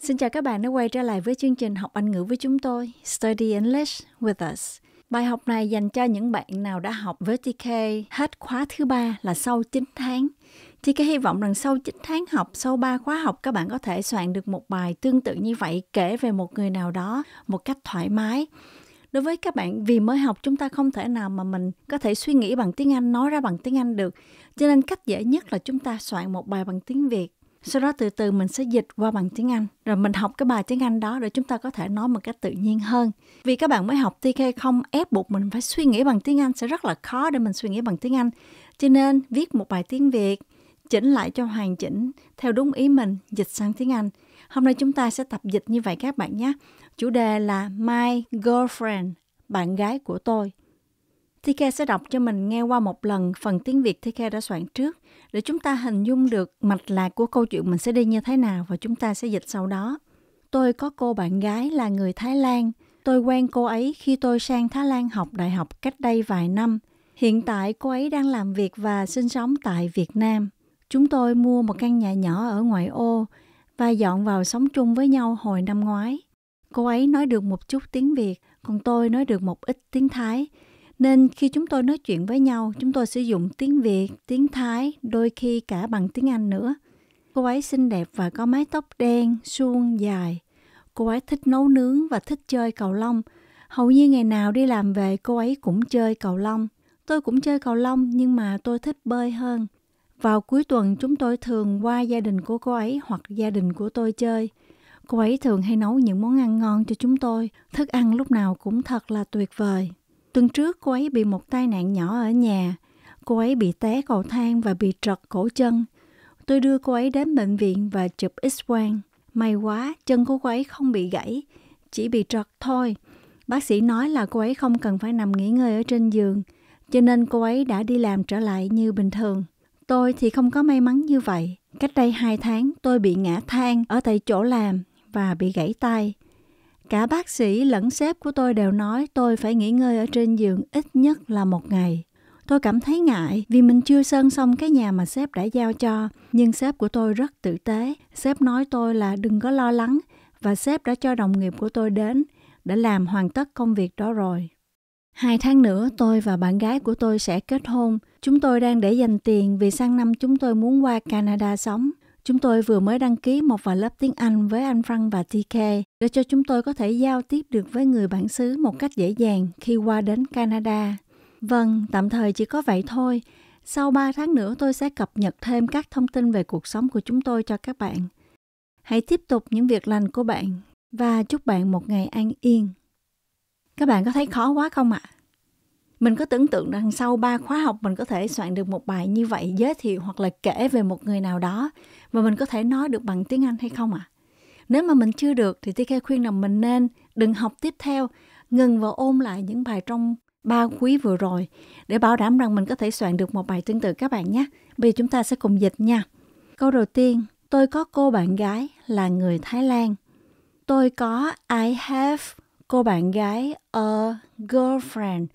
Xin chào các bạn đã quay trở lại với chương trình học Anh ngữ với chúng tôi, Study English with us. Bài học này dành cho những bạn nào đã học với TK hết khóa thứ ba là sau 9 tháng. thì cái hy vọng rằng sau 9 tháng học, sau 3 khóa học các bạn có thể soạn được một bài tương tự như vậy kể về một người nào đó một cách thoải mái. Đối với các bạn vì mới học chúng ta không thể nào mà mình có thể suy nghĩ bằng tiếng Anh, nói ra bằng tiếng Anh được. Cho nên cách dễ nhất là chúng ta soạn một bài bằng tiếng Việt sau đó từ từ mình sẽ dịch qua bằng tiếng Anh rồi mình học cái bài tiếng Anh đó để chúng ta có thể nói một cách tự nhiên hơn vì các bạn mới học TK không ép buộc mình phải suy nghĩ bằng tiếng Anh sẽ rất là khó để mình suy nghĩ bằng tiếng Anh cho nên viết một bài tiếng Việt chỉnh lại cho hoàn chỉnh theo đúng ý mình dịch sang tiếng Anh hôm nay chúng ta sẽ tập dịch như vậy các bạn nhé chủ đề là my girlfriend bạn gái của tôi Tika sẽ đọc cho mình nghe qua một lần phần tiếng Việt Tika đã soạn trước để chúng ta hình dung được mạch lạc của câu chuyện mình sẽ đi như thế nào và chúng ta sẽ dịch sau đó. Tôi có cô bạn gái là người Thái Lan. Tôi quen cô ấy khi tôi sang Thái Lan học đại học cách đây vài năm. Hiện tại cô ấy đang làm việc và sinh sống tại Việt Nam. Chúng tôi mua một căn nhà nhỏ ở ngoại ô và dọn vào sống chung với nhau hồi năm ngoái. Cô ấy nói được một chút tiếng Việt, còn tôi nói được một ít tiếng Thái nên khi chúng tôi nói chuyện với nhau, chúng tôi sử dụng tiếng Việt, tiếng Thái, đôi khi cả bằng tiếng Anh nữa. Cô ấy xinh đẹp và có mái tóc đen, suông dài. Cô ấy thích nấu nướng và thích chơi cầu lông. Hầu như ngày nào đi làm về cô ấy cũng chơi cầu lông. Tôi cũng chơi cầu lông nhưng mà tôi thích bơi hơn. Vào cuối tuần chúng tôi thường qua gia đình của cô ấy hoặc gia đình của tôi chơi. Cô ấy thường hay nấu những món ăn ngon cho chúng tôi, thức ăn lúc nào cũng thật là tuyệt vời. Tuần trước cô ấy bị một tai nạn nhỏ ở nhà. Cô ấy bị té cầu thang và bị trật cổ chân. Tôi đưa cô ấy đến bệnh viện và chụp x-quang. May quá, chân của cô ấy không bị gãy, chỉ bị trật thôi. Bác sĩ nói là cô ấy không cần phải nằm nghỉ ngơi ở trên giường, cho nên cô ấy đã đi làm trở lại như bình thường. Tôi thì không có may mắn như vậy. Cách đây 2 tháng, tôi bị ngã thang ở tại chỗ làm và bị gãy tay. Cả bác sĩ lẫn sếp của tôi đều nói tôi phải nghỉ ngơi ở trên giường ít nhất là một ngày. Tôi cảm thấy ngại vì mình chưa sơn xong cái nhà mà sếp đã giao cho, nhưng sếp của tôi rất tử tế. Sếp nói tôi là đừng có lo lắng và sếp đã cho đồng nghiệp của tôi đến, đã làm hoàn tất công việc đó rồi. Hai tháng nữa tôi và bạn gái của tôi sẽ kết hôn. Chúng tôi đang để dành tiền vì sang năm chúng tôi muốn qua Canada sống. Chúng tôi vừa mới đăng ký một vài lớp tiếng Anh với anh Frank và TK để cho chúng tôi có thể giao tiếp được với người bản xứ một cách dễ dàng khi qua đến Canada. Vâng, tạm thời chỉ có vậy thôi. Sau 3 tháng nữa tôi sẽ cập nhật thêm các thông tin về cuộc sống của chúng tôi cho các bạn. Hãy tiếp tục những việc lành của bạn và chúc bạn một ngày an yên. Các bạn có thấy khó quá không ạ? À? mình có tưởng tượng rằng sau ba khóa học mình có thể soạn được một bài như vậy giới thiệu hoặc là kể về một người nào đó và mình có thể nói được bằng tiếng Anh hay không ạ? À? Nếu mà mình chưa được thì TK khuyên là mình nên đừng học tiếp theo, ngừng và ôn lại những bài trong ba quý vừa rồi để bảo đảm rằng mình có thể soạn được một bài tương tự các bạn nhé. Bây giờ chúng ta sẽ cùng dịch nha. Câu đầu tiên, tôi có cô bạn gái là người Thái Lan. Tôi có I have cô bạn gái a girlfriend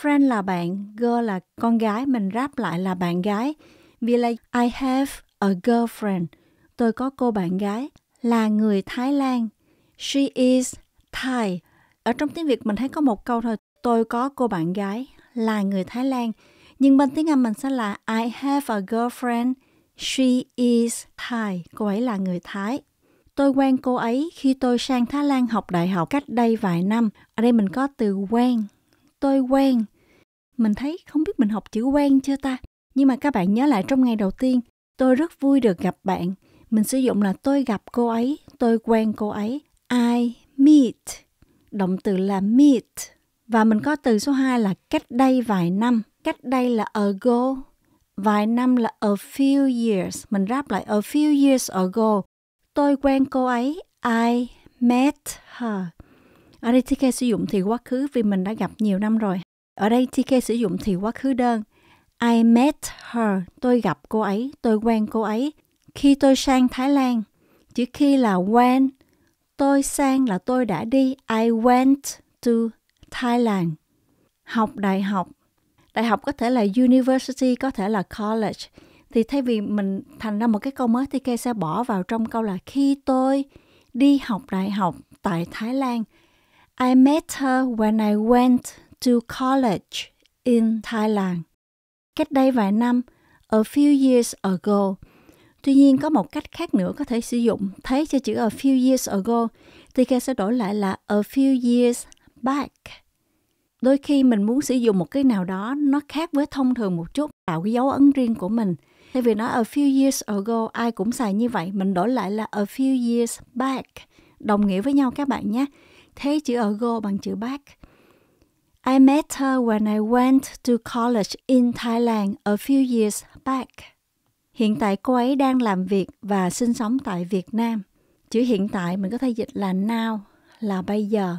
Friend là bạn, girl là con gái, mình ráp lại là bạn gái. Vì là I have a girlfriend. Tôi có cô bạn gái là người Thái Lan. She is Thai. Ở trong tiếng Việt mình thấy có một câu thôi, tôi có cô bạn gái là người Thái Lan. Nhưng bên tiếng Anh mình sẽ là I have a girlfriend. She is Thai. Cô ấy là người Thái. Tôi quen cô ấy khi tôi sang Thái Lan học đại học cách đây vài năm. Ở đây mình có từ quen tôi quen mình thấy không biết mình học chữ quen chưa ta nhưng mà các bạn nhớ lại trong ngày đầu tiên tôi rất vui được gặp bạn mình sử dụng là tôi gặp cô ấy tôi quen cô ấy i meet động từ là meet và mình có từ số 2 là cách đây vài năm cách đây là ago vài năm là a few years mình ráp lại a few years ago tôi quen cô ấy i met her ở đây TK sử dụng thì quá khứ vì mình đã gặp nhiều năm rồi. Ở đây TK sử dụng thì quá khứ đơn. I met her, tôi gặp cô ấy, tôi quen cô ấy. Khi tôi sang Thái Lan, chữ khi là when, tôi sang là tôi đã đi. I went to Thailand. Học đại học. Đại học có thể là university, có thể là college. Thì thay vì mình thành ra một cái câu mới, thì kê sẽ bỏ vào trong câu là khi tôi đi học đại học tại Thái Lan – I met her when I went to college in Thailand. Cách đây vài năm, a few years ago. Tuy nhiên có một cách khác nữa có thể sử dụng. Thấy cho chữ a few years ago, thì kia sẽ đổi lại là a few years back. Đôi khi mình muốn sử dụng một cái nào đó nó khác với thông thường một chút, tạo cái dấu ấn riêng của mình. Thay vì nói a few years ago, ai cũng xài như vậy, mình đổi lại là a few years back. Đồng nghĩa với nhau các bạn nhé thế chữ ago bằng chữ back. I met her when I went to college in Thailand a few years back. Hiện tại cô ấy đang làm việc và sinh sống tại Việt Nam. Chữ hiện tại mình có thể dịch là now, là bây giờ.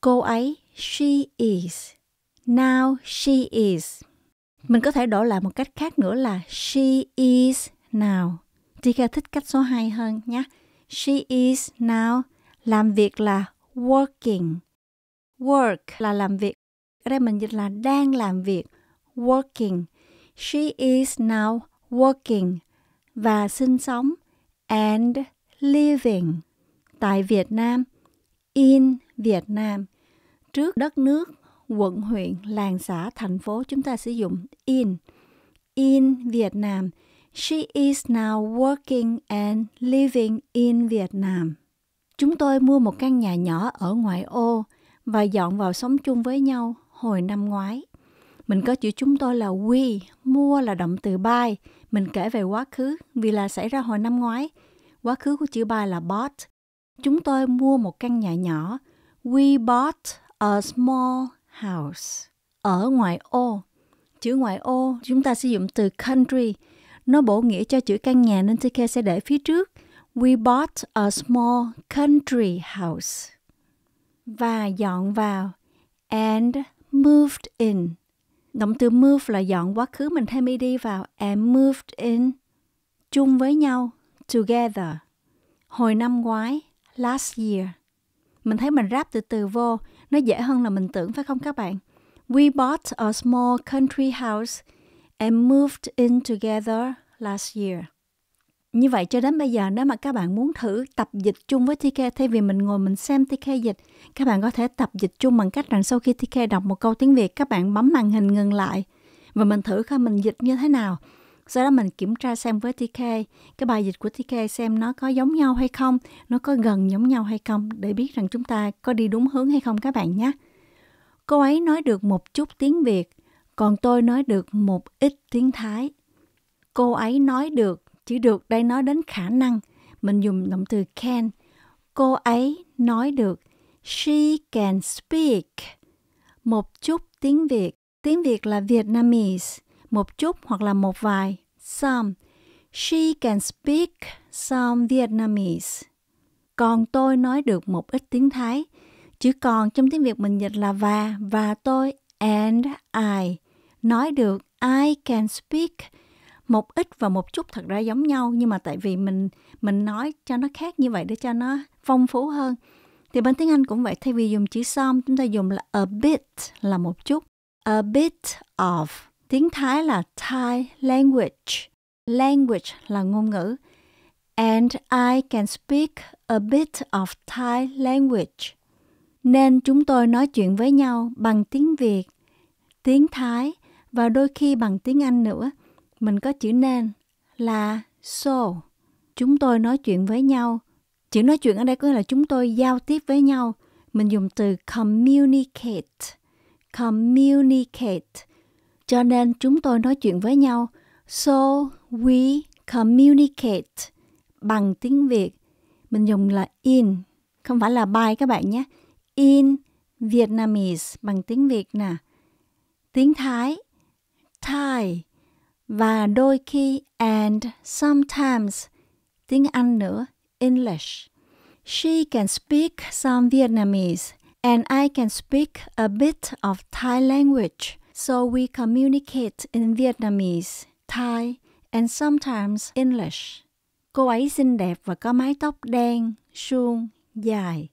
Cô ấy, she is. Now she is. Mình có thể đổi lại một cách khác nữa là she is now. Tika thích cách số 2 hơn nhé. She is now. Làm việc là working. Work là làm việc. Ở đây mình dịch là đang làm việc. Working. She is now working và sinh sống and living tại Việt Nam in Việt Nam. Trước đất nước, quận huyện, làng xã, thành phố chúng ta sử dụng in. In Việt Nam. She is now working and living in Vietnam. Chúng tôi mua một căn nhà nhỏ ở ngoại ô và dọn vào sống chung với nhau hồi năm ngoái. Mình có chữ chúng tôi là we, mua là động từ buy. Mình kể về quá khứ vì là xảy ra hồi năm ngoái. Quá khứ của chữ buy là bought. Chúng tôi mua một căn nhà nhỏ. We bought a small house. Ở ngoại ô. Chữ ngoại ô chúng ta sử dụng từ country. Nó bổ nghĩa cho chữ căn nhà nên TK sẽ để phía trước – We bought a small country house. Và dọn vào. And moved in. Động từ move là dọn quá khứ mình thêm đi vào. And moved in. Chung với nhau. Together. Hồi năm ngoái. Last year. Mình thấy mình ráp từ từ vô. Nó dễ hơn là mình tưởng phải không các bạn? We bought a small country house and moved in together last year. Như vậy cho đến bây giờ nếu mà các bạn muốn thử tập dịch chung với TK thay vì mình ngồi mình xem TK dịch, các bạn có thể tập dịch chung bằng cách rằng sau khi TK đọc một câu tiếng Việt các bạn bấm màn hình ngừng lại và mình thử coi mình dịch như thế nào. Sau đó mình kiểm tra xem với TK, cái bài dịch của TK xem nó có giống nhau hay không, nó có gần giống nhau hay không để biết rằng chúng ta có đi đúng hướng hay không các bạn nhé. Cô ấy nói được một chút tiếng Việt, còn tôi nói được một ít tiếng Thái. Cô ấy nói được chữ được đây nói đến khả năng mình dùng động từ can cô ấy nói được she can speak một chút tiếng việt tiếng việt là vietnamese một chút hoặc là một vài some she can speak some vietnamese còn tôi nói được một ít tiếng thái chữ còn trong tiếng việt mình dịch là và và tôi and i nói được i can speak một ít và một chút thật ra giống nhau nhưng mà tại vì mình mình nói cho nó khác như vậy để cho nó phong phú hơn thì bên tiếng Anh cũng vậy thay vì dùng chữ some chúng ta dùng là a bit là một chút a bit of tiếng Thái là Thai language language là ngôn ngữ and I can speak a bit of Thai language nên chúng tôi nói chuyện với nhau bằng tiếng Việt tiếng Thái và đôi khi bằng tiếng Anh nữa mình có chữ nên là so. Chúng tôi nói chuyện với nhau. Chữ nói chuyện ở đây có nghĩa là chúng tôi giao tiếp với nhau. Mình dùng từ communicate. Communicate. Cho nên chúng tôi nói chuyện với nhau. So we communicate bằng tiếng Việt. Mình dùng là in, không phải là by các bạn nhé. In Vietnamese bằng tiếng Việt nè. Tiếng Thái, Thai và đôi khi and sometimes tiếng Anh nữa English. She can speak some Vietnamese and I can speak a bit of Thai language. So we communicate in Vietnamese, Thai and sometimes English. Cô ấy xinh đẹp và có mái tóc đen, suông, dài.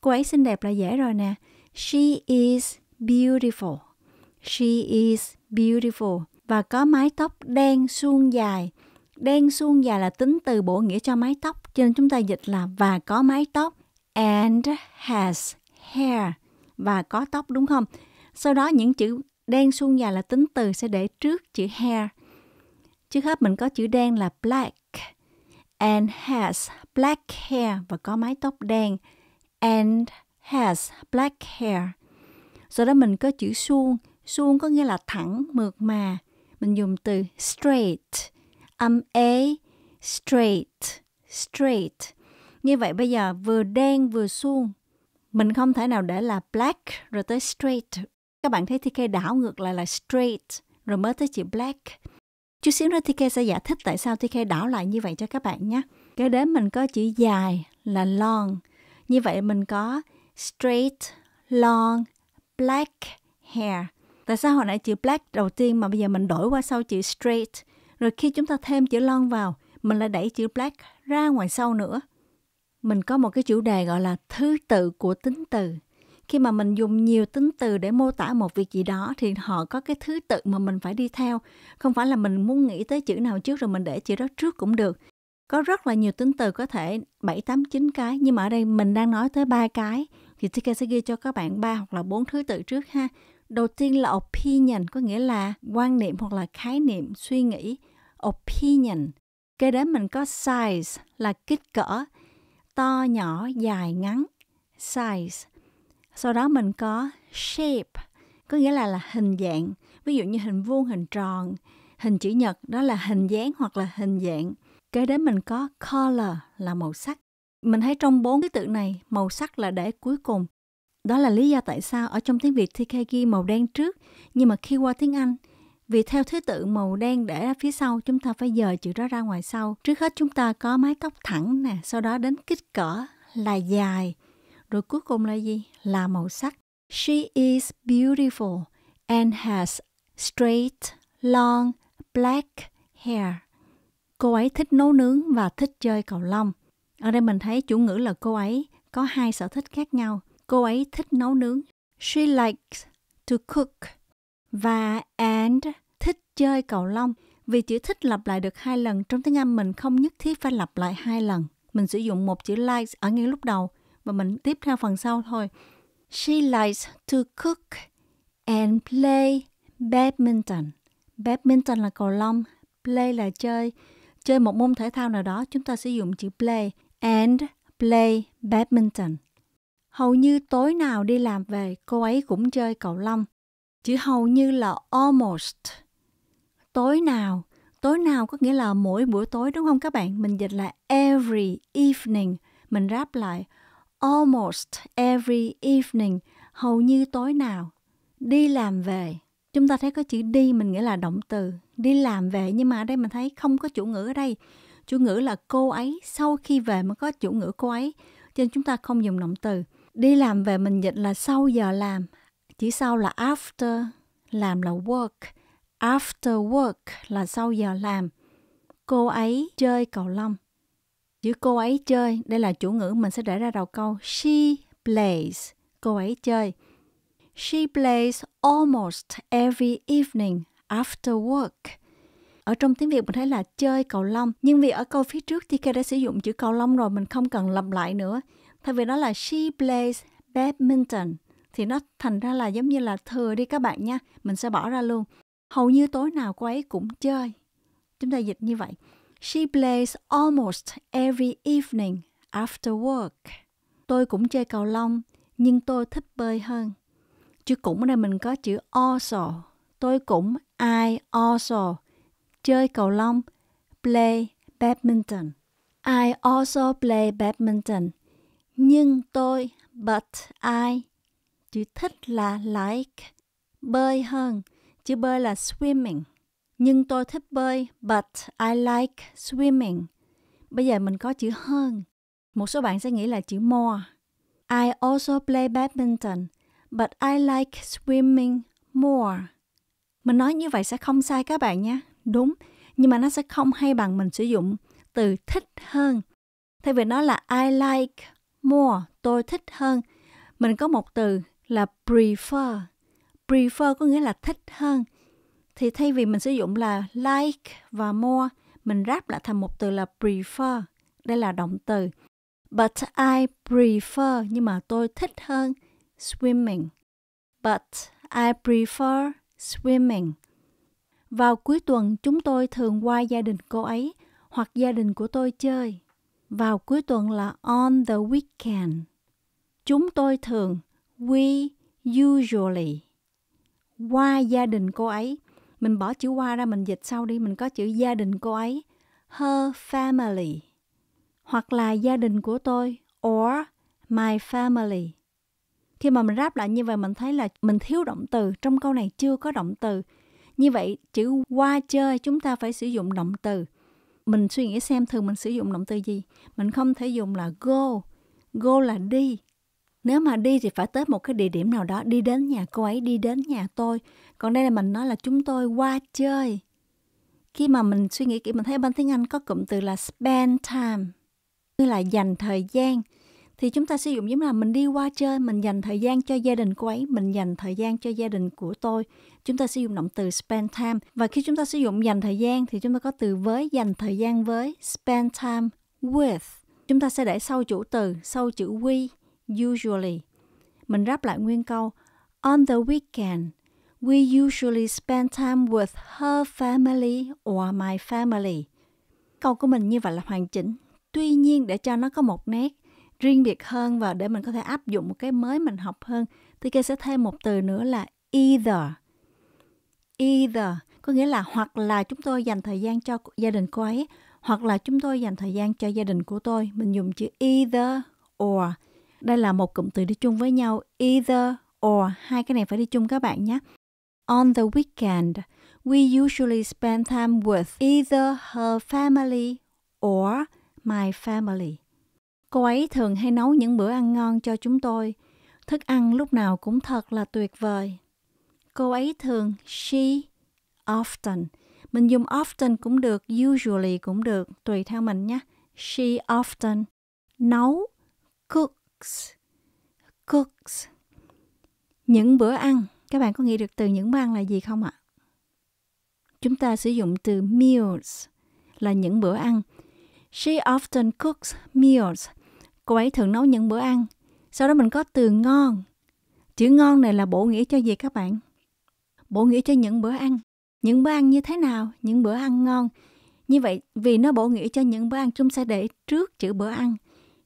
Cô ấy xinh đẹp là dễ rồi nè. She is beautiful. She is beautiful và có mái tóc đen suông dài. Đen suông dài là tính từ bổ nghĩa cho mái tóc, cho nên chúng ta dịch là và có mái tóc and has hair và có tóc đúng không? Sau đó những chữ đen suông dài là tính từ sẽ để trước chữ hair. Trước hết mình có chữ đen là black and has black hair và có mái tóc đen and has black hair. Sau đó mình có chữ suông, suông có nghĩa là thẳng, mượt mà mình dùng từ straight âm ế straight straight như vậy bây giờ vừa đen vừa suông mình không thể nào để là black rồi tới straight các bạn thấy thì TK đảo ngược lại là straight rồi mới tới chữ black chút xíu nữa thì TK sẽ giải thích tại sao thì TK đảo lại như vậy cho các bạn nhé kế đến mình có chữ dài là long như vậy mình có straight long black hair tại sao hồi nãy chữ black đầu tiên mà bây giờ mình đổi qua sau chữ straight rồi khi chúng ta thêm chữ long vào mình lại đẩy chữ black ra ngoài sau nữa mình có một cái chủ đề gọi là thứ tự của tính từ khi mà mình dùng nhiều tính từ để mô tả một việc gì đó thì họ có cái thứ tự mà mình phải đi theo không phải là mình muốn nghĩ tới chữ nào trước rồi mình để chữ đó trước cũng được có rất là nhiều tính từ có thể 7, 8, 9 cái nhưng mà ở đây mình đang nói tới ba cái thì TK sẽ ghi cho các bạn ba hoặc là bốn thứ tự trước ha đầu tiên là opinion có nghĩa là quan niệm hoặc là khái niệm suy nghĩ opinion kế đến mình có size là kích cỡ to nhỏ dài ngắn size sau đó mình có shape có nghĩa là là hình dạng ví dụ như hình vuông hình tròn hình chữ nhật đó là hình dáng hoặc là hình dạng kế đến mình có color là màu sắc mình thấy trong bốn cái từ này màu sắc là để cuối cùng đó là lý do tại sao ở trong tiếng Việt thì Khe ghi màu đen trước, nhưng mà khi qua tiếng Anh, vì theo thứ tự màu đen để ra phía sau, chúng ta phải dời chữ đó ra ngoài sau. Trước hết chúng ta có mái tóc thẳng nè, sau đó đến kích cỡ là dài. Rồi cuối cùng là gì? Là màu sắc. She is beautiful and has straight, long, black hair. Cô ấy thích nấu nướng và thích chơi cầu lông. Ở đây mình thấy chủ ngữ là cô ấy có hai sở thích khác nhau. Cô ấy thích nấu nướng. She likes to cook. Và and thích chơi cầu lông. Vì chữ thích lặp lại được hai lần, trong tiếng Anh mình không nhất thiết phải lặp lại hai lần. Mình sử dụng một chữ likes ở ngay lúc đầu và mình tiếp theo phần sau thôi. She likes to cook and play badminton. Badminton là cầu lông, play là chơi. Chơi một môn thể thao nào đó chúng ta sử dụng chữ play and play badminton. Hầu như tối nào đi làm về, cô ấy cũng chơi cầu lông. Chữ hầu như là almost. Tối nào, tối nào có nghĩa là mỗi buổi tối đúng không các bạn? Mình dịch là every evening. Mình ráp lại almost every evening, hầu như tối nào. Đi làm về, chúng ta thấy có chữ đi mình nghĩa là động từ. Đi làm về nhưng mà ở đây mình thấy không có chủ ngữ ở đây. Chủ ngữ là cô ấy, sau khi về mới có chủ ngữ cô ấy. Cho nên chúng ta không dùng động từ đi làm về mình dịch là sau giờ làm chỉ sau là after làm là work after work là sau giờ làm cô ấy chơi cầu lông chữ cô ấy chơi đây là chủ ngữ mình sẽ để ra đầu câu she plays cô ấy chơi she plays almost every evening after work ở trong tiếng Việt mình thấy là chơi cầu lông nhưng vì ở câu phía trước thì Kê đã sử dụng chữ cầu lông rồi mình không cần lặp lại nữa thay vì đó là she plays badminton thì nó thành ra là giống như là thừa đi các bạn nha mình sẽ bỏ ra luôn hầu như tối nào cô ấy cũng chơi chúng ta dịch như vậy she plays almost every evening after work tôi cũng chơi cầu lông nhưng tôi thích bơi hơn chứ cũng ở đây mình có chữ also tôi cũng I also chơi cầu lông play badminton I also play badminton nhưng tôi but I chữ thích là like bơi hơn chữ bơi là swimming nhưng tôi thích bơi but I like swimming bây giờ mình có chữ hơn một số bạn sẽ nghĩ là chữ more I also play badminton but I like swimming more mình nói như vậy sẽ không sai các bạn nhé đúng nhưng mà nó sẽ không hay bằng mình sử dụng từ thích hơn thay vì nó là I like More, tôi thích hơn. Mình có một từ là prefer. Prefer có nghĩa là thích hơn. Thì thay vì mình sử dụng là like và more, mình ráp lại thành một từ là prefer. Đây là động từ. But I prefer, nhưng mà tôi thích hơn swimming. But I prefer swimming. Vào cuối tuần chúng tôi thường qua gia đình cô ấy hoặc gia đình của tôi chơi vào cuối tuần là on the weekend. Chúng tôi thường we usually qua gia đình cô ấy. Mình bỏ chữ qua ra mình dịch sau đi, mình có chữ gia đình cô ấy. Her family hoặc là gia đình của tôi or my family. Khi mà mình ráp lại như vậy mình thấy là mình thiếu động từ, trong câu này chưa có động từ. Như vậy chữ qua chơi chúng ta phải sử dụng động từ mình suy nghĩ xem thường mình sử dụng động từ gì mình không thể dùng là go go là đi nếu mà đi thì phải tới một cái địa điểm nào đó đi đến nhà cô ấy đi đến nhà tôi còn đây là mình nói là chúng tôi qua chơi khi mà mình suy nghĩ kỹ mình thấy bên tiếng anh có cụm từ là spend time như là dành thời gian thì chúng ta sử dụng giống là mình đi qua chơi mình dành thời gian cho gia đình cô ấy mình dành thời gian cho gia đình của tôi chúng ta sử dụng động từ spend time và khi chúng ta sử dụng dành thời gian thì chúng ta có từ với dành thời gian với spend time with chúng ta sẽ để sau chủ từ sau chữ we usually mình ráp lại nguyên câu on the weekend we usually spend time with her family or my family câu của mình như vậy là hoàn chỉnh tuy nhiên để cho nó có một nét riêng biệt hơn và để mình có thể áp dụng một cái mới mình học hơn thì kia sẽ thêm một từ nữa là either either có nghĩa là hoặc là chúng tôi dành thời gian cho gia đình cô ấy hoặc là chúng tôi dành thời gian cho gia đình của tôi mình dùng chữ either or đây là một cụm từ đi chung với nhau either or hai cái này phải đi chung các bạn nhé on the weekend we usually spend time with either her family or my family Cô ấy thường hay nấu những bữa ăn ngon cho chúng tôi. Thức ăn lúc nào cũng thật là tuyệt vời. Cô ấy thường she often. Mình dùng often cũng được, usually cũng được, tùy theo mình nhé. She often nấu cooks cooks những bữa ăn các bạn có nghĩ được từ những bữa ăn là gì không ạ chúng ta sử dụng từ meals là những bữa ăn she often cooks meals Cô ấy thường nấu những bữa ăn, sau đó mình có từ ngon. Chữ ngon này là bổ nghĩa cho gì các bạn? Bổ nghĩa cho những bữa ăn. Những bữa ăn như thế nào? Những bữa ăn ngon. Như vậy, vì nó bổ nghĩa cho những bữa ăn, chúng sẽ để trước chữ bữa ăn.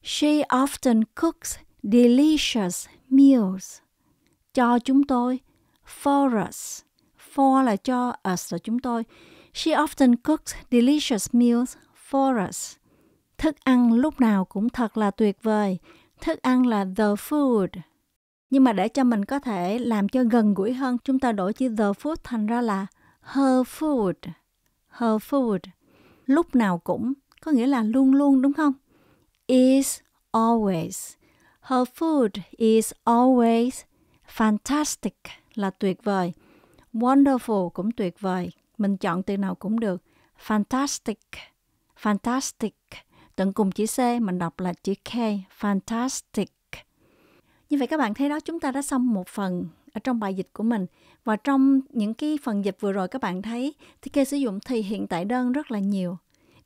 She often cooks delicious meals. Cho chúng tôi. For us. For là cho us là chúng tôi. She often cooks delicious meals for us. Thức ăn lúc nào cũng thật là tuyệt vời. Thức ăn là the food. Nhưng mà để cho mình có thể làm cho gần gũi hơn, chúng ta đổi chữ the food thành ra là her food. Her food. Lúc nào cũng có nghĩa là luôn luôn đúng không? Is always. Her food is always fantastic là tuyệt vời. Wonderful cũng tuyệt vời. Mình chọn từ nào cũng được. Fantastic. Fantastic tận cùng chữ C mình đọc là chữ K, fantastic. Như vậy các bạn thấy đó chúng ta đã xong một phần ở trong bài dịch của mình và trong những cái phần dịch vừa rồi các bạn thấy thì K sử dụng thì hiện tại đơn rất là nhiều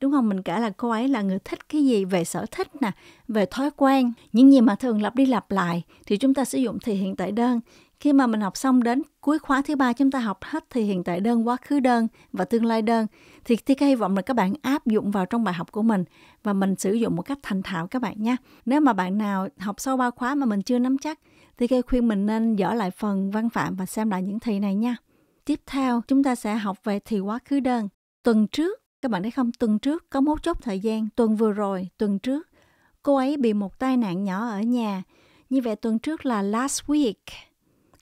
đúng không mình kể là cô ấy là người thích cái gì về sở thích nè về thói quen những gì mà thường lặp đi lặp lại thì chúng ta sử dụng thì hiện tại đơn khi mà mình học xong đến cuối khóa thứ ba chúng ta học hết thì hiện tại đơn, quá khứ đơn và tương lai đơn thì TK hy vọng là các bạn áp dụng vào trong bài học của mình và mình sử dụng một cách thành thạo các bạn nhé Nếu mà bạn nào học sau ba khóa mà mình chưa nắm chắc thì TK khuyên mình nên dở lại phần văn phạm và xem lại những thì này nha. Tiếp theo chúng ta sẽ học về thì quá khứ đơn. Tuần trước, các bạn thấy không, tuần trước có mấu chốt thời gian, tuần vừa rồi, tuần trước cô ấy bị một tai nạn nhỏ ở nhà. Như vậy tuần trước là last week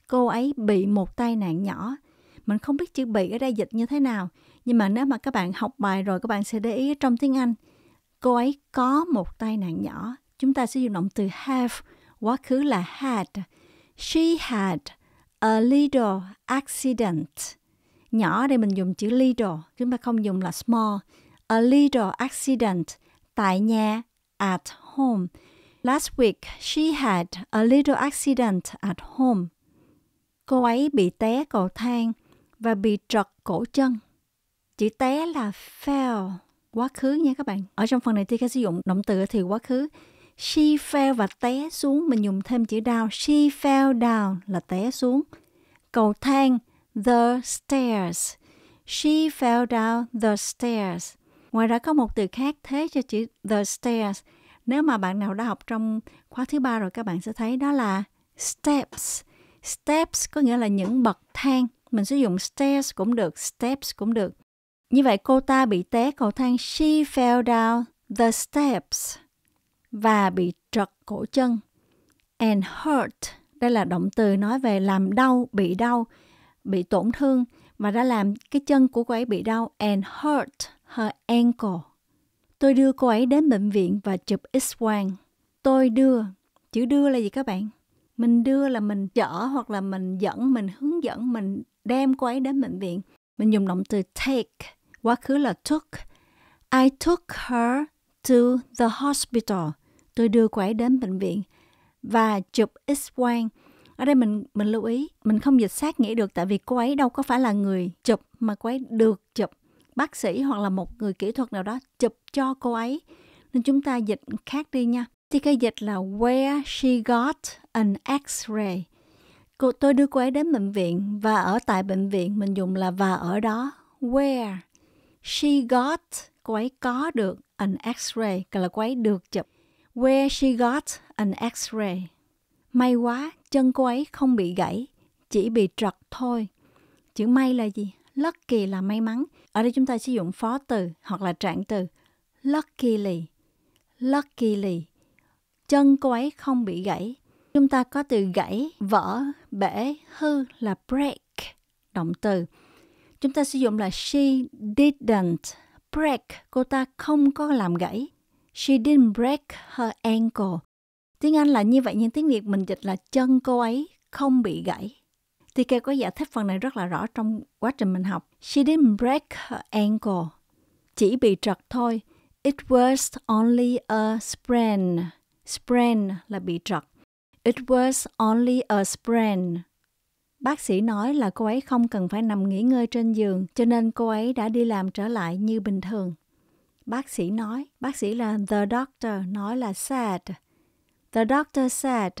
cô ấy bị một tai nạn nhỏ. Mình không biết chữ bị ở đây dịch như thế nào, nhưng mà nếu mà các bạn học bài rồi các bạn sẽ để ý trong tiếng Anh, cô ấy có một tai nạn nhỏ. Chúng ta sẽ dùng động từ have, quá khứ là had. She had a little accident. Nhỏ đây mình dùng chữ little, chúng ta không dùng là small. A little accident tại nhà at home. Last week she had a little accident at home. Cô ấy bị té cầu thang và bị trật cổ chân. Chữ té là fell, quá khứ nha các bạn. Ở trong phần này thì khi sử dụng động từ thì quá khứ. She fell và té xuống, mình dùng thêm chữ down. She fell down là té xuống. Cầu thang, the stairs. She fell down the stairs. Ngoài ra có một từ khác thế cho chữ the stairs. Nếu mà bạn nào đã học trong khóa thứ ba rồi các bạn sẽ thấy đó là steps Steps có nghĩa là những bậc thang. Mình sử dụng stairs cũng được, steps cũng được. Như vậy cô ta bị té cầu thang. She fell down the steps. Và bị trật cổ chân. And hurt. Đây là động từ nói về làm đau, bị đau, bị tổn thương. Và đã làm cái chân của cô ấy bị đau. And hurt her ankle. Tôi đưa cô ấy đến bệnh viện và chụp x-quang. Tôi đưa. Chữ đưa là gì các bạn? mình đưa là mình chở hoặc là mình dẫn mình hướng dẫn mình đem cô ấy đến bệnh viện mình dùng động từ take quá khứ là took I took her to the hospital tôi đưa cô ấy đến bệnh viện và chụp x-quang ở đây mình mình lưu ý mình không dịch sát nghĩa được tại vì cô ấy đâu có phải là người chụp mà cô ấy được chụp bác sĩ hoặc là một người kỹ thuật nào đó chụp cho cô ấy nên chúng ta dịch khác đi nha thì cái dịch là where she got an x-ray. Cô tôi đưa cô ấy đến bệnh viện và ở tại bệnh viện mình dùng là và ở đó where she got cô ấy có được an x-ray gọi là cô ấy được chụp where she got an x-ray. May quá chân cô ấy không bị gãy chỉ bị trật thôi. Chữ may là gì? Lucky là may mắn. Ở đây chúng ta sử dụng phó từ hoặc là trạng từ. Luckily. Luckily chân cô ấy không bị gãy. Chúng ta có từ gãy, vỡ, bể, hư là break, động từ. Chúng ta sử dụng là she didn't break, cô ta không có làm gãy. She didn't break her ankle. Tiếng Anh là như vậy nhưng tiếng Việt mình dịch là chân cô ấy không bị gãy. TK có giải thích phần này rất là rõ trong quá trình mình học. She didn't break her ankle. Chỉ bị trật thôi. It was only a sprain sprain là bị trật. It was only a sprain. Bác sĩ nói là cô ấy không cần phải nằm nghỉ ngơi trên giường, cho nên cô ấy đã đi làm trở lại như bình thường. Bác sĩ nói, bác sĩ là the doctor, nói là said. The doctor said,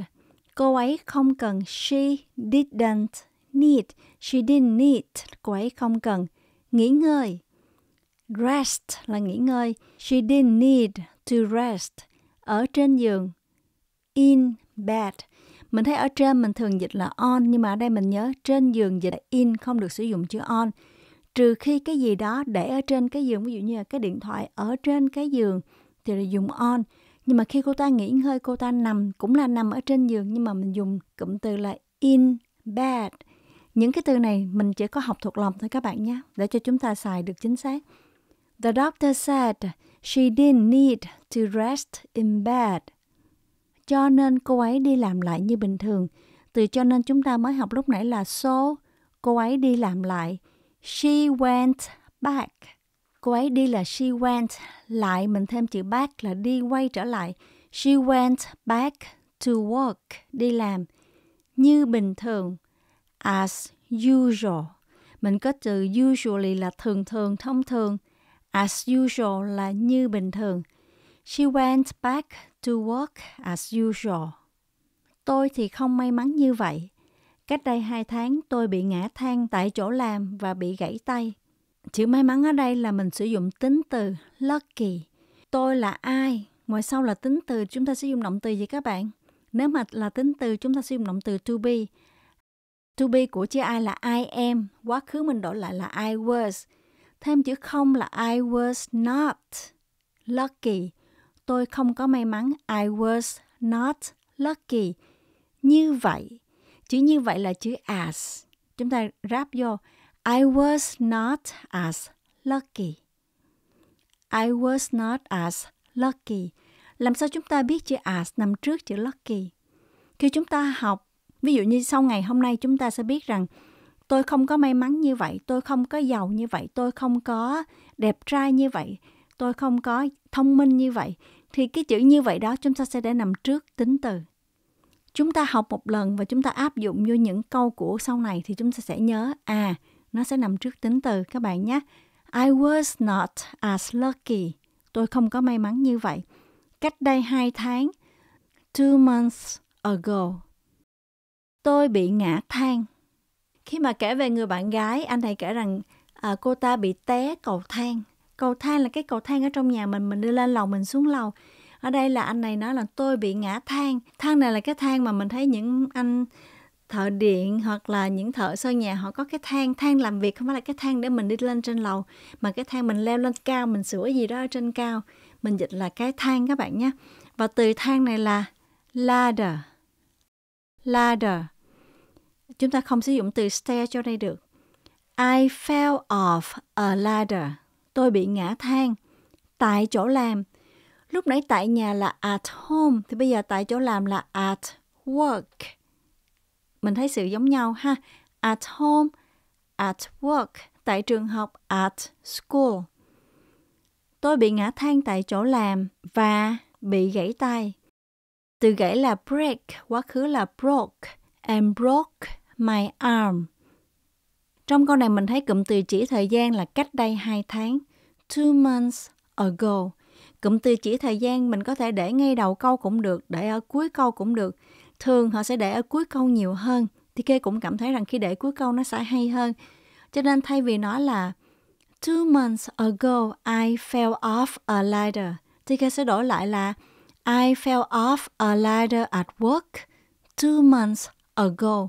cô ấy không cần she didn't need, she didn't need, cô ấy không cần nghỉ ngơi. Rest là nghỉ ngơi, she didn't need to rest, ở trên giường in bed mình thấy ở trên mình thường dịch là on nhưng mà ở đây mình nhớ trên giường dịch là in không được sử dụng chữ on trừ khi cái gì đó để ở trên cái giường ví dụ như là cái điện thoại ở trên cái giường thì là dùng on nhưng mà khi cô ta nghỉ ngơi cô ta nằm cũng là nằm ở trên giường nhưng mà mình dùng cụm từ là in bed những cái từ này mình chỉ có học thuộc lòng thôi các bạn nhé để cho chúng ta xài được chính xác the doctor said she didn't need to rest in bed. Cho nên cô ấy đi làm lại như bình thường. Từ cho nên chúng ta mới học lúc nãy là so, cô ấy đi làm lại. She went back. Cô ấy đi là she went, lại mình thêm chữ back là đi quay trở lại. She went back to work, đi làm như bình thường. As usual. Mình có từ usually là thường thường, thông thường. As usual là như bình thường. She went back to work as usual. Tôi thì không may mắn như vậy. Cách đây hai tháng tôi bị ngã thang tại chỗ làm và bị gãy tay. Chữ may mắn ở đây là mình sử dụng tính từ lucky. Tôi là ai? Ngoài sau là tính từ chúng ta sử dụng động từ gì các bạn? Nếu mà là tính từ chúng ta sử dụng động từ to be. To be của chữ I là I am, quá khứ mình đổi lại là I was. Thêm chữ không là I was not. Lucky tôi không có may mắn. I was not lucky. Như vậy, chữ như vậy là chữ as. Chúng ta ráp vô. I was not as lucky. I was not as lucky. Làm sao chúng ta biết chữ as nằm trước chữ lucky? Khi chúng ta học, ví dụ như sau ngày hôm nay chúng ta sẽ biết rằng tôi không có may mắn như vậy, tôi không có giàu như vậy, tôi không có đẹp trai như vậy, tôi không có thông minh như vậy thì cái chữ như vậy đó chúng ta sẽ để nằm trước tính từ chúng ta học một lần và chúng ta áp dụng vô những câu của sau này thì chúng ta sẽ nhớ à nó sẽ nằm trước tính từ các bạn nhé I was not as lucky tôi không có may mắn như vậy cách đây 2 tháng two months ago tôi bị ngã thang khi mà kể về người bạn gái anh này kể rằng à, cô ta bị té cầu thang cầu thang là cái cầu thang ở trong nhà mình mình đi lên lầu mình xuống lầu ở đây là anh này nói là tôi bị ngã thang thang này là cái thang mà mình thấy những anh thợ điện hoặc là những thợ sơn nhà họ có cái thang thang làm việc không phải là cái thang để mình đi lên trên lầu mà cái thang mình leo lên cao mình sửa gì đó ở trên cao mình dịch là cái thang các bạn nhé và từ thang này là ladder ladder chúng ta không sử dụng từ stair cho đây được I fell off a ladder tôi bị ngã thang tại chỗ làm. Lúc nãy tại nhà là at home, thì bây giờ tại chỗ làm là at work. Mình thấy sự giống nhau ha. At home, at work, tại trường học, at school. Tôi bị ngã thang tại chỗ làm và bị gãy tay. Từ gãy là break, quá khứ là broke, and broke my arm. Trong câu này mình thấy cụm từ chỉ thời gian là cách đây 2 tháng two months ago. Cụm từ chỉ thời gian mình có thể để ngay đầu câu cũng được, để ở cuối câu cũng được. Thường họ sẽ để ở cuối câu nhiều hơn. Thì Kê cũng cảm thấy rằng khi để cuối câu nó sẽ hay hơn. Cho nên thay vì nói là Two months ago I fell off a ladder. Thì Kê sẽ đổi lại là I fell off a ladder at work two months ago.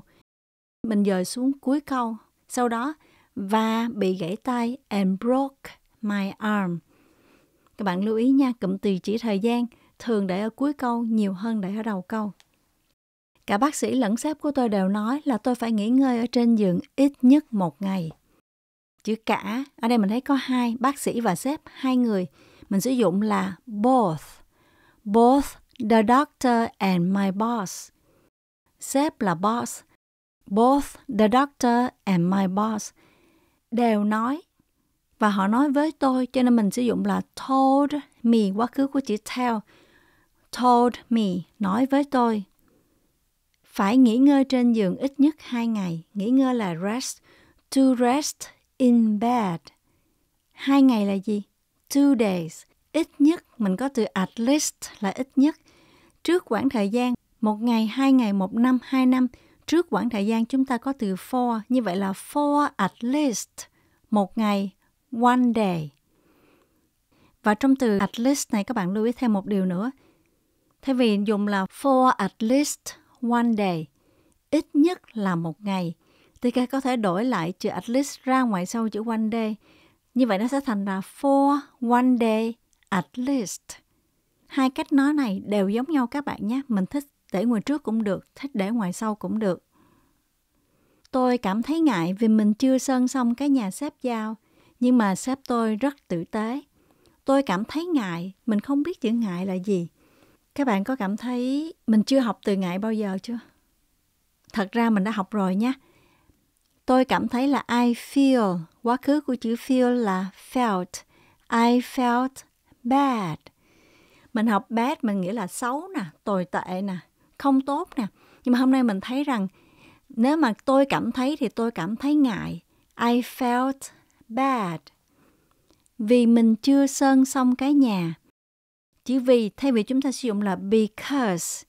Mình dời xuống cuối câu. Sau đó, và bị gãy tay and broke my arm. Các bạn lưu ý nha, cụm từ chỉ thời gian thường để ở cuối câu nhiều hơn để ở đầu câu. Cả bác sĩ lẫn sếp của tôi đều nói là tôi phải nghỉ ngơi ở trên giường ít nhất một ngày. Chữ cả, ở đây mình thấy có hai, bác sĩ và sếp, hai người. Mình sử dụng là both. Both the doctor and my boss. Sếp là boss. Both the doctor and my boss. Đều nói và họ nói với tôi cho nên mình sử dụng là told me quá khứ của chữ tell told me nói với tôi phải nghỉ ngơi trên giường ít nhất 2 ngày nghỉ ngơi là rest to rest in bed hai ngày là gì two days ít nhất mình có từ at least là ít nhất trước khoảng thời gian một ngày hai ngày một năm hai năm trước khoảng thời gian chúng ta có từ for như vậy là for at least một ngày one day. Và trong từ at least này các bạn lưu ý thêm một điều nữa. Thay vì dùng là for at least one day, ít nhất là một ngày, thì các có thể đổi lại chữ at least ra ngoài sau chữ one day. Như vậy nó sẽ thành là for one day at least. Hai cách nói này đều giống nhau các bạn nhé. Mình thích để ngoài trước cũng được, thích để ngoài sau cũng được. Tôi cảm thấy ngại vì mình chưa sơn xong cái nhà xếp dao nhưng mà sếp tôi rất tử tế. Tôi cảm thấy ngại, mình không biết chữ ngại là gì. Các bạn có cảm thấy mình chưa học từ ngại bao giờ chưa? Thật ra mình đã học rồi nhé. Tôi cảm thấy là I feel, quá khứ của chữ feel là felt. I felt bad. Mình học bad mình nghĩa là xấu nè, tồi tệ nè, không tốt nè. Nhưng mà hôm nay mình thấy rằng nếu mà tôi cảm thấy thì tôi cảm thấy ngại. I felt bad. Vì mình chưa sơn xong cái nhà. Chỉ vì thay vì chúng ta sử dụng là because.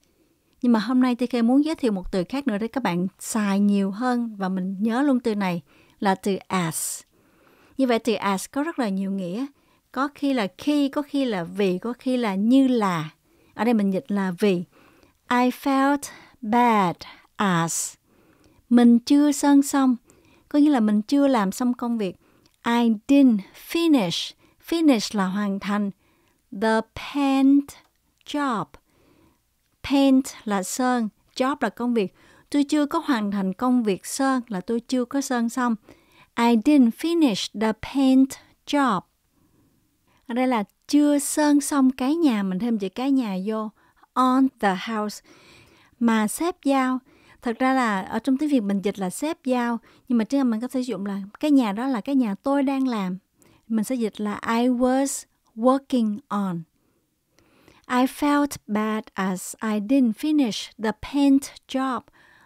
Nhưng mà hôm nay TK muốn giới thiệu một từ khác nữa để các bạn xài nhiều hơn và mình nhớ luôn từ này là từ as. Như vậy từ as có rất là nhiều nghĩa. Có khi là khi, có khi là vì, có khi là như là. Ở đây mình dịch là vì. I felt bad as. Mình chưa sơn xong, có nghĩa là mình chưa làm xong công việc I didn't finish. Finish là hoàn thành. The paint job. Paint là sơn, job là công việc. Tôi chưa có hoàn thành công việc sơn là tôi chưa có sơn xong. I didn't finish the paint job. Ở đây là chưa sơn xong cái nhà, mình thêm chữ cái nhà vô. On the house. Mà xếp dao thật ra là ở trong tiếng việt mình dịch là xếp giao nhưng mà tiếng anh mình có thể sử dụng là cái nhà đó là cái nhà tôi đang làm mình sẽ dịch là I was working on I felt bad as I didn't finish the paint job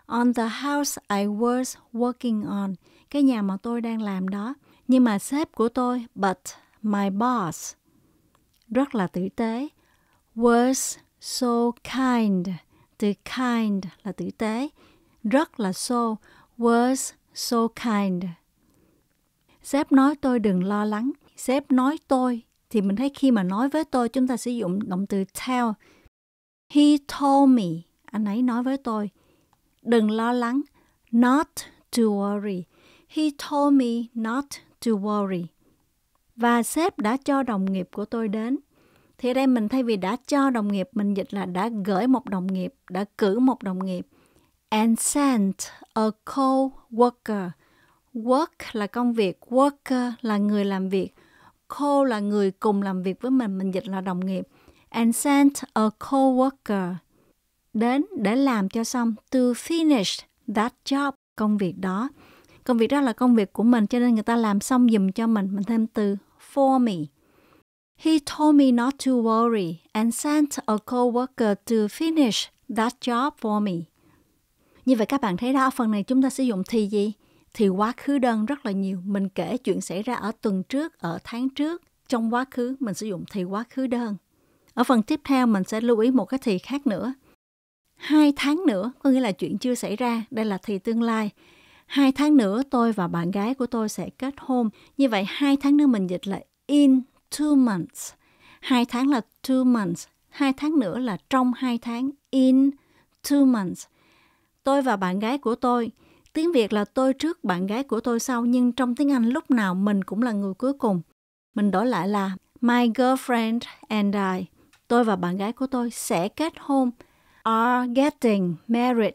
on the house I was working on cái nhà mà tôi đang làm đó nhưng mà sếp của tôi but my boss rất là tử tế was so kind từ kind là tử tế, rất là so, was so kind. Sếp nói tôi đừng lo lắng, sếp nói tôi thì mình thấy khi mà nói với tôi chúng ta sử dụng động từ tell. He told me, anh ấy nói với tôi, đừng lo lắng, not to worry. He told me not to worry. Và sếp đã cho đồng nghiệp của tôi đến thì đây mình thay vì đã cho đồng nghiệp mình dịch là đã gửi một đồng nghiệp đã cử một đồng nghiệp and sent a co-worker work là công việc worker là người làm việc co là người cùng làm việc với mình mình dịch là đồng nghiệp and sent a co-worker đến để làm cho xong to finish that job công việc đó công việc đó là công việc của mình cho nên người ta làm xong dùm cho mình mình thêm từ for me He told me not to worry and sent a coworker to finish that job for me. Như vậy các bạn thấy đó, ở phần này chúng ta sử dụng thì gì? Thì quá khứ đơn rất là nhiều. Mình kể chuyện xảy ra ở tuần trước, ở tháng trước. Trong quá khứ, mình sử dụng thì quá khứ đơn. Ở phần tiếp theo, mình sẽ lưu ý một cái thì khác nữa. Hai tháng nữa, có nghĩa là chuyện chưa xảy ra. Đây là thì tương lai. Hai tháng nữa, tôi và bạn gái của tôi sẽ kết hôn. Như vậy, hai tháng nữa mình dịch là in two months. Hai tháng là two months. Hai tháng nữa là trong hai tháng. In two months. Tôi và bạn gái của tôi. Tiếng Việt là tôi trước, bạn gái của tôi sau. Nhưng trong tiếng Anh lúc nào mình cũng là người cuối cùng. Mình đổi lại là My girlfriend and I. Tôi và bạn gái của tôi sẽ kết hôn. Are getting married.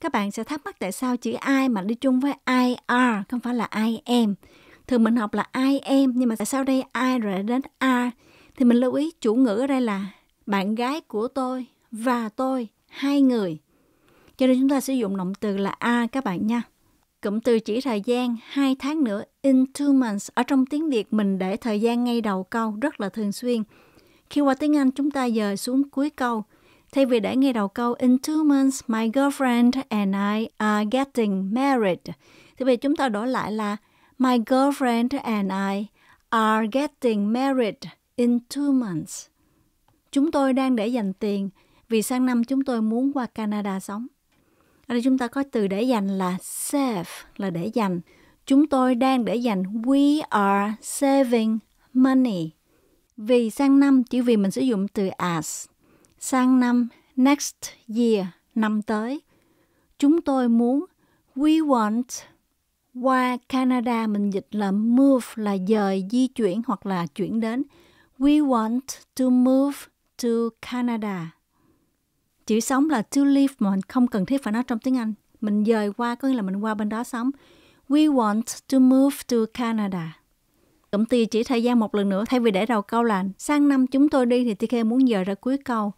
Các bạn sẽ thắc mắc tại sao chữ I mà đi chung với I are không phải là I am thường mình học là I am nhưng mà tại sao đây I rồi đến are thì mình lưu ý chủ ngữ ở đây là bạn gái của tôi và tôi hai người cho nên chúng ta sử dụng động từ là a các bạn nha cụm từ chỉ thời gian hai tháng nữa in two months ở trong tiếng việt mình để thời gian ngay đầu câu rất là thường xuyên khi qua tiếng anh chúng ta dời xuống cuối câu thay vì để ngay đầu câu in two months my girlfriend and I are getting married thì bây giờ chúng ta đổi lại là My girlfriend and I are getting married in two months. Chúng tôi đang để dành tiền vì sang năm chúng tôi muốn qua Canada sống. Ở đây chúng ta có từ để dành là save, là để dành. Chúng tôi đang để dành we are saving money. Vì sang năm chỉ vì mình sử dụng từ as. Sang năm next year, năm tới. Chúng tôi muốn we want qua Canada mình dịch là move là dời di chuyển hoặc là chuyển đến. We want to move to Canada. Chữ sống là to live mà mình không cần thiết phải nói trong tiếng Anh. Mình dời qua có nghĩa là mình qua bên đó sống. We want to move to Canada. Cụm từ chỉ thời gian một lần nữa thay vì để đầu câu là sang năm chúng tôi đi thì TK muốn dời ra cuối câu.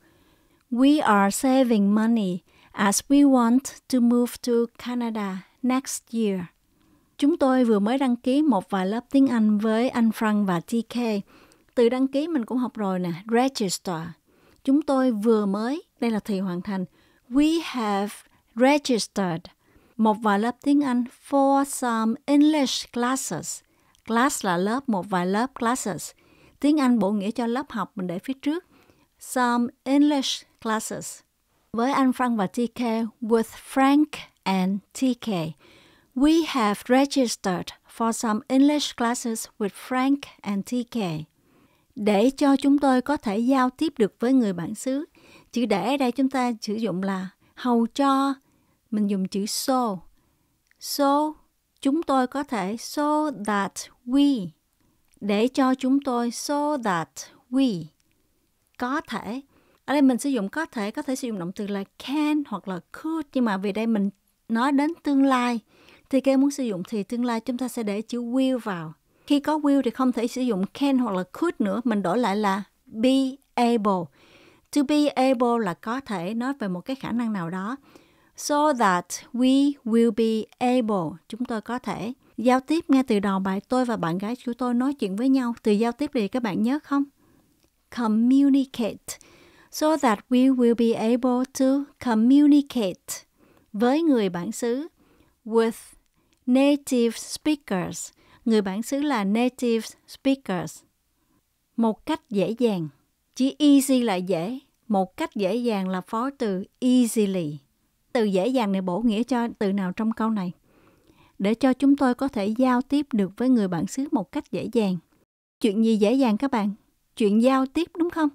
We are saving money as we want to move to Canada next year. Chúng tôi vừa mới đăng ký một vài lớp tiếng Anh với anh Frank và TK. Từ đăng ký mình cũng học rồi nè, register. Chúng tôi vừa mới, đây là thì hoàn thành. We have registered một vài lớp tiếng Anh for some English classes. Class là lớp, một vài lớp classes. Tiếng Anh bổ nghĩa cho lớp học mình để phía trước. Some English classes. Với anh Frank và TK, with Frank and TK. We have registered for some English classes with Frank and TK. Để cho chúng tôi có thể giao tiếp được với người bản xứ, chữ để ở đây chúng ta sử dụng là hầu cho, mình dùng chữ so. So, chúng tôi có thể so that we. Để cho chúng tôi so that we. Có thể. Ở đây mình sử dụng có thể, có thể sử dụng động từ là can hoặc là could. Nhưng mà vì đây mình nói đến tương lai thì các em muốn sử dụng thì tương lai chúng ta sẽ để chữ will vào. Khi có will thì không thể sử dụng can hoặc là could nữa, mình đổi lại là be able. To be able là có thể nói về một cái khả năng nào đó. So that we will be able, chúng tôi có thể giao tiếp nghe từ đầu bài tôi và bạn gái của tôi nói chuyện với nhau. Từ giao tiếp thì các bạn nhớ không? Communicate. So that we will be able to communicate với người bản xứ with native speakers, người bản xứ là native speakers. Một cách dễ dàng, chỉ easy là dễ, một cách dễ dàng là phó từ easily. Từ dễ dàng này bổ nghĩa cho từ nào trong câu này? Để cho chúng tôi có thể giao tiếp được với người bản xứ một cách dễ dàng. Chuyện gì dễ dàng các bạn? Chuyện giao tiếp đúng không?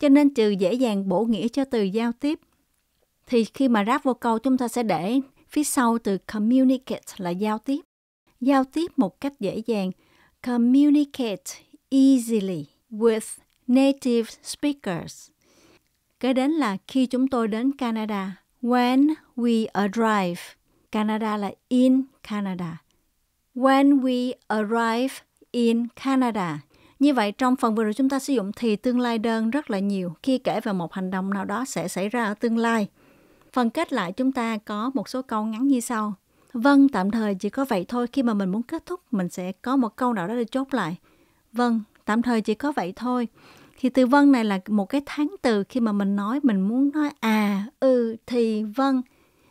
Cho nên trừ dễ dàng bổ nghĩa cho từ giao tiếp thì khi mà ráp vô câu chúng ta sẽ để Phía sau từ communicate là giao tiếp. Giao tiếp một cách dễ dàng. Communicate easily with native speakers. Kế đến là khi chúng tôi đến Canada. When we arrive. Canada là in Canada. When we arrive in Canada. Như vậy trong phần vừa rồi chúng ta sử dụng thì tương lai đơn rất là nhiều khi kể về một hành động nào đó sẽ xảy ra ở tương lai. Phần kết lại chúng ta có một số câu ngắn như sau. Vâng, tạm thời chỉ có vậy thôi. Khi mà mình muốn kết thúc, mình sẽ có một câu nào đó để chốt lại. Vâng, tạm thời chỉ có vậy thôi. Thì từ vâng này là một cái tháng từ khi mà mình nói mình muốn nói à, ừ, thì vâng.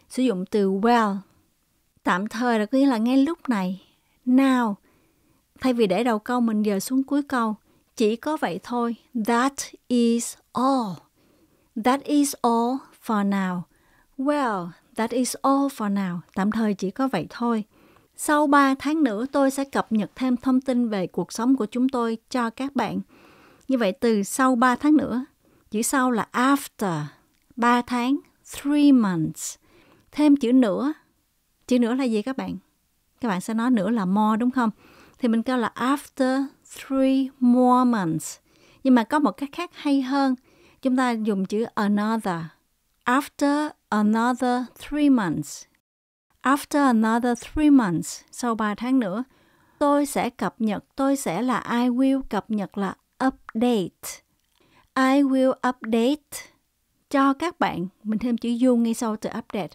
Sử dụng từ well. Tạm thời là có nghĩa là ngay lúc này. Now. Thay vì để đầu câu mình giờ xuống cuối câu. Chỉ có vậy thôi. That is all. That is all for now. Well, that is all for now. Tạm thời chỉ có vậy thôi. Sau 3 tháng nữa tôi sẽ cập nhật thêm thông tin về cuộc sống của chúng tôi cho các bạn. Như vậy từ sau 3 tháng nữa, chữ sau là after 3 tháng, 3 months. Thêm chữ nữa. Chữ nữa là gì các bạn? Các bạn sẽ nói nữa là more đúng không? Thì mình kêu là after 3 more months. Nhưng mà có một cách khác hay hơn. Chúng ta dùng chữ another After another three months. After another three months. Sau 3 tháng nữa. Tôi sẽ cập nhật. Tôi sẽ là I will cập nhật là update. I will update cho các bạn. Mình thêm chữ you ngay sau từ update.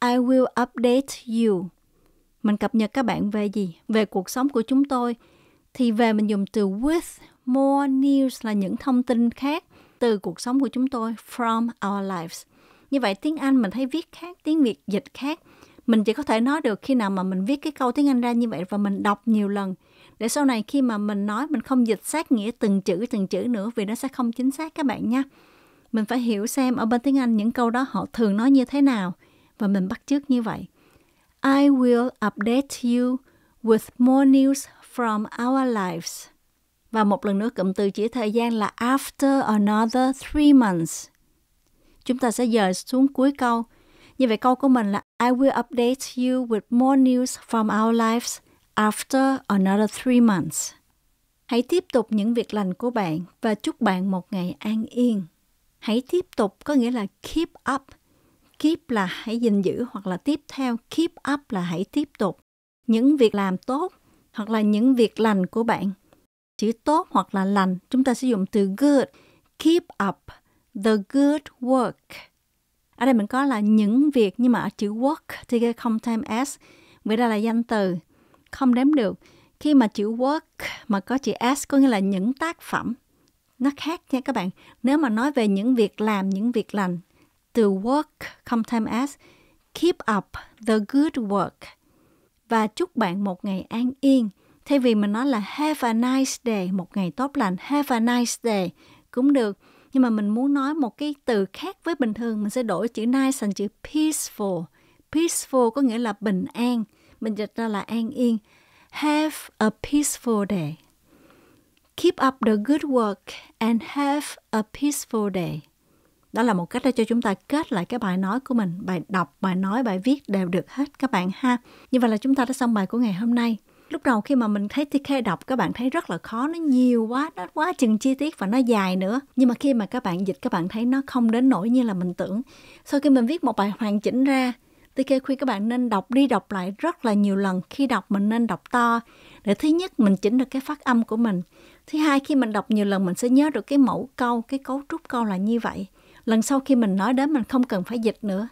I will update you. Mình cập nhật các bạn về gì? Về cuộc sống của chúng tôi. Thì về mình dùng từ with more news là những thông tin khác từ cuộc sống của chúng tôi from our lives như vậy tiếng Anh mình thấy viết khác, tiếng Việt dịch khác. Mình chỉ có thể nói được khi nào mà mình viết cái câu tiếng Anh ra như vậy và mình đọc nhiều lần. Để sau này khi mà mình nói mình không dịch sát nghĩa từng chữ từng chữ nữa vì nó sẽ không chính xác các bạn nha. Mình phải hiểu xem ở bên tiếng Anh những câu đó họ thường nói như thế nào và mình bắt chước như vậy. I will update you with more news from our lives. Và một lần nữa cụm từ chỉ thời gian là after another three months. Chúng ta sẽ dời xuống cuối câu. Như vậy câu của mình là I will update you with more news from our lives after another three months. Hãy tiếp tục những việc lành của bạn và chúc bạn một ngày an yên. Hãy tiếp tục có nghĩa là keep up. Keep là hãy gìn giữ hoặc là tiếp theo. Keep up là hãy tiếp tục. Những việc làm tốt hoặc là những việc lành của bạn. Chữ tốt hoặc là lành chúng ta sử dụng từ good. Keep up the good work. Ở đây mình có là những việc nhưng mà ở chữ work thì không thêm s, nghĩa ra là danh từ, không đếm được. Khi mà chữ work mà có chữ s có nghĩa là những tác phẩm. Nó khác nha các bạn. Nếu mà nói về những việc làm, những việc lành, từ work không thêm s, keep up the good work và chúc bạn một ngày an yên. Thay vì mình nói là have a nice day, một ngày tốt lành, have a nice day cũng được nhưng mà mình muốn nói một cái từ khác với bình thường mình sẽ đổi chữ nice thành chữ peaceful peaceful có nghĩa là bình an mình dịch ra là an yên have a peaceful day keep up the good work and have a peaceful day đó là một cách để cho chúng ta kết lại cái bài nói của mình bài đọc bài nói bài viết đều được hết các bạn ha như vậy là chúng ta đã xong bài của ngày hôm nay lúc đầu khi mà mình thấy TK đọc các bạn thấy rất là khó nó nhiều quá nó quá chừng chi tiết và nó dài nữa nhưng mà khi mà các bạn dịch các bạn thấy nó không đến nỗi như là mình tưởng sau khi mình viết một bài hoàn chỉnh ra TK khuyên các bạn nên đọc đi đọc lại rất là nhiều lần khi đọc mình nên đọc to để thứ nhất mình chỉnh được cái phát âm của mình thứ hai khi mình đọc nhiều lần mình sẽ nhớ được cái mẫu câu cái cấu trúc câu là như vậy lần sau khi mình nói đến mình không cần phải dịch nữa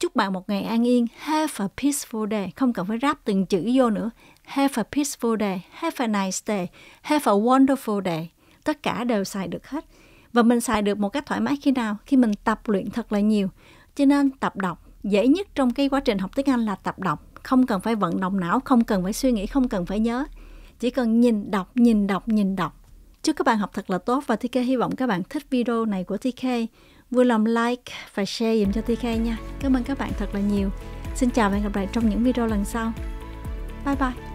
chúc bạn một ngày an yên have a peaceful day không cần phải ráp từng chữ vô nữa have a peaceful day, have a nice day, have a wonderful day. Tất cả đều xài được hết. Và mình xài được một cách thoải mái khi nào? Khi mình tập luyện thật là nhiều. Cho nên tập đọc dễ nhất trong cái quá trình học tiếng Anh là tập đọc. Không cần phải vận động não, không cần phải suy nghĩ, không cần phải nhớ. Chỉ cần nhìn đọc, nhìn đọc, nhìn đọc. Chúc các bạn học thật là tốt và TK hy vọng các bạn thích video này của TK. Vui lòng like và share dùm cho TK nha. Cảm ơn các bạn thật là nhiều. Xin chào và hẹn gặp lại trong những video lần sau. Bye bye!